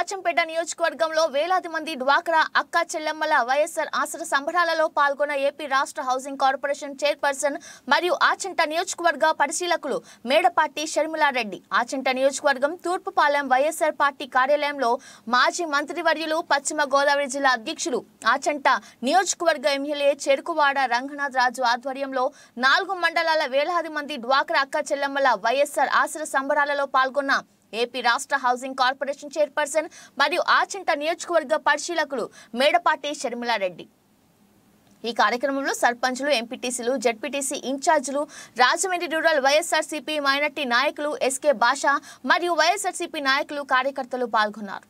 పాచంపేట నియోజకవర్గంలో వేలాది మంది డ్వాక్రా అక్క చెల్లెమ్మల వైఎస్ఆర్ ఆసర సంబరాలలో పాల్గొన్న ఏపీ రాష్ట్ర హౌసింగ్ కార్పొరేషన్ చైర్పర్సన్ మరియు ఆచంట నియోజకవర్గ పరిశీలకులు మేడపాటి షర్మిలారెడ్డి ఆచంట నియోజకవర్గం తూర్పుపాలెం వైఎస్ఆర్ పార్టీ కార్యాలయంలో మాజీ మంత్రివర్యులు పశ్చిమ గోదావరి జిల్లా అధ్యక్షులు ఆచంట నియోజకవర్గ ఎమ్మెల్యే చెరుకువాడ రంగనాథ్ రాజు ఆధ్వర్యంలో నాలుగు మండలాల వేలాది మంది డ్వాక్రా అక్క చెల్లెమ్మల వైఎస్ఆర్ ఆసర సంబరాలలో పాల్గొన్న ఏపీ రాష్ట్ర హౌసింగ్ కార్పొరేషన్ చైర్పర్సన్ మరియు ఆచంట నియోజకవర్గ పరిశీలకులు మేడపాటి షర్మిలారెడ్డి ఈ కార్యక్రమంలో సర్పంచ్లు ఎంపీటీసీలు జడ్పీటీసీ ఇన్ఛార్జీలు రాజమండ్రి రూరల్ వైఎస్ఆర్సీపీ మైనార్టీ నాయకులు ఎస్కే బాషా మరియు వైఎస్ఆర్సీపీ నాయకులు కార్యకర్తలు పాల్గొన్నారు